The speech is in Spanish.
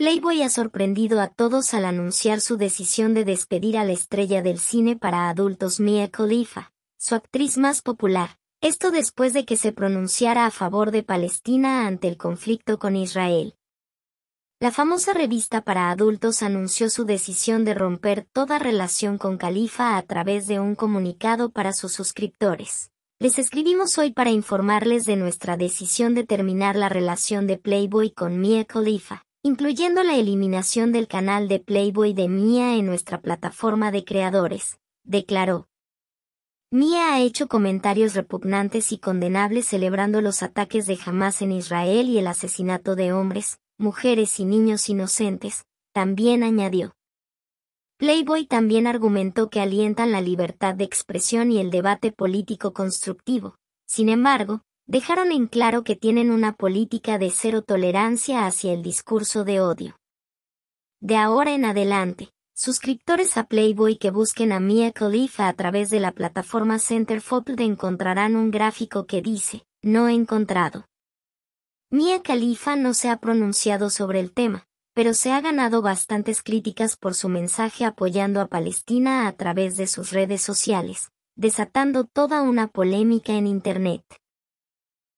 Playboy ha sorprendido a todos al anunciar su decisión de despedir a la estrella del cine para adultos Mia Khalifa, su actriz más popular, esto después de que se pronunciara a favor de Palestina ante el conflicto con Israel. La famosa revista para adultos anunció su decisión de romper toda relación con Khalifa a través de un comunicado para sus suscriptores. Les escribimos hoy para informarles de nuestra decisión de terminar la relación de Playboy con Mia Khalifa incluyendo la eliminación del canal de Playboy de Mia en nuestra plataforma de creadores, declaró. Mia ha hecho comentarios repugnantes y condenables celebrando los ataques de Hamas en Israel y el asesinato de hombres, mujeres y niños inocentes, también añadió. Playboy también argumentó que alientan la libertad de expresión y el debate político constructivo. Sin embargo, dejaron en claro que tienen una política de cero tolerancia hacia el discurso de odio. De ahora en adelante, suscriptores a Playboy que busquen a Mia Khalifa a través de la plataforma Centerfold encontrarán un gráfico que dice, no encontrado. Mia Khalifa no se ha pronunciado sobre el tema, pero se ha ganado bastantes críticas por su mensaje apoyando a Palestina a través de sus redes sociales, desatando toda una polémica en Internet.